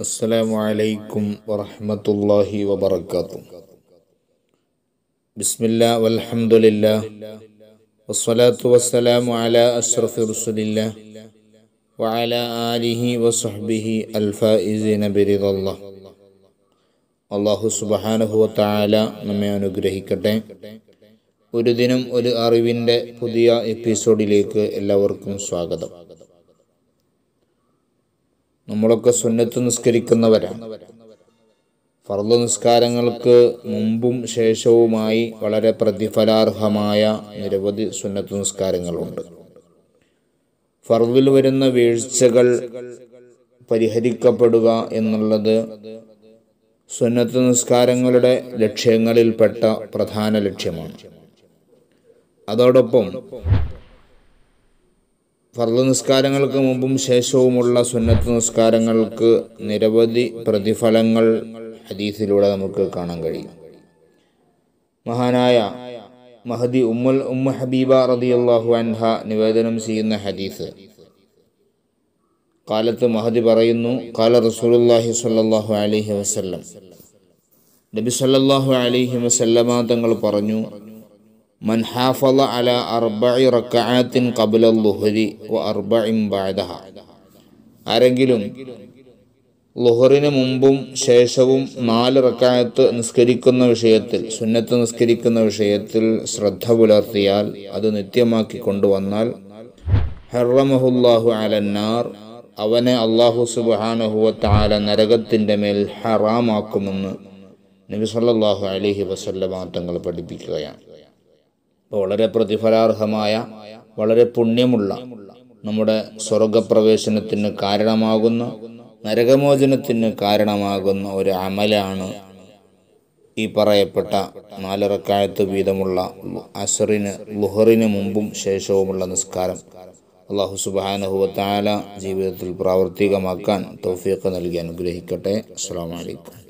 السلام عليكم ورحمة الله وبركاته بسم الله والحمد لله والصلاة والسلام على أشرف رسول الله وعلى آله وصحبه الفائزين برضا الله الله سبحانه وتعالى نمي അനുഗ്രഹിക്കട്ടെ ഒരു ദിനം ഒരു അറിവിൻ്റെ പുതിയ എപ്പിസോഡിലേക്ക് എല്ലാവർക്കും സ്വാഗതം നമ്മളൊക്കെ സുന്നത്ത് നിസ്കരിക്കുന്നവരാണ് ഫർദ് നിസ്കാരങ്ങൾക്ക് മുമ്പും ശേഷവുമായി വളരെ പ്രതിഫലാർഹമായ നിരവധി സുന്നത്ത് നിസ്കാരങ്ങളുണ്ട് ഫർദിൽ വരുന്ന വീഴ്ചകൾ പരിഹരിക്കപ്പെടുക എന്നുള്ളത് സുന്നത്ത് നിസ്കാരങ്ങളുടെ ലക്ഷ്യങ്ങളിൽപ്പെട്ട പ്രധാന ലക്ഷ്യമാണ് അതോടൊപ്പം ഫർദ് നിസ്കാരങ്ങൾക്ക് മുമ്പും ശേഷവുമുള്ള സുന്നത്ത് നിസ്കാരങ്ങൾക്ക് നിരവധി പ്രതിഫലങ്ങൾ ഹദീസിലൂടെ നമുക്ക് കാണാൻ കഴിയും മഹാനായ മഹദി ഉമ്മുൽ ഉമ്മ ഹബീബ അള്ളാഹു അൻഹ നിവേദനം ചെയ്യുന്ന ഹദീസ് കാലത്ത് മഹദി പറയുന്നു കാല റസൂലുല്ലാഹി സല്ലാഹു അലഹി വസ്ല്ലം നബി സല്ലാഹു അലഹി വസല്ലമ തങ്ങൾ പറഞ്ഞു മൻ അല അർബഇ റക്കആത്തിൻ ഖബ്ല വ ബഅദഹ ആരെങ്കിലും ലുഹറിന് മുമ്പും ശേഷവും നാല് റക്കായത്ത് നിസ്കരിക്കുന്ന വിഷയത്തിൽ സുന്നത്ത് നിസ്കരിക്കുന്ന വിഷയത്തിൽ ശ്രദ്ധ പുലർത്തിയാൽ അത് നിത്യമാക്കി കൊണ്ടുവന്നാൽ ഹറമഹുല്ലാഹു അലന്നാർ അവനെ അള്ളാഹു സുബാനഹുവത്താല നരകത്തിൻ്റെ മേൽ ഹറാമാക്കുമെന്ന് നബി സല്ലാഹു അലഹി വസല്ലമാ തങ്ങൾ പഠിപ്പിക്കുകയാണ് വളരെ പ്രതിഫലാർഹമായ വളരെ പുണ്യമുള്ള നമ്മുടെ സ്വർഗപ്രവേശനത്തിന് കാരണമാകുന്ന നരകമോചനത്തിന് കാരണമാകുന്ന ഒരു അമലാണ് ഈ പറയപ്പെട്ട നാലിറക്കായത്ത് വീതമുള്ള അസറിന് ലുഹറിന് മുമ്പും ശേഷവുമുള്ള നിസ്കാരം അള്ളാഹു സുബാനഹുവത്താല ജീവിതത്തിൽ പ്രാവർത്തികമാക്കാൻ തൗഫീഖ് നൽകി അനുഗ്രഹിക്കട്ടെ അസ്സാം വലൈക്കും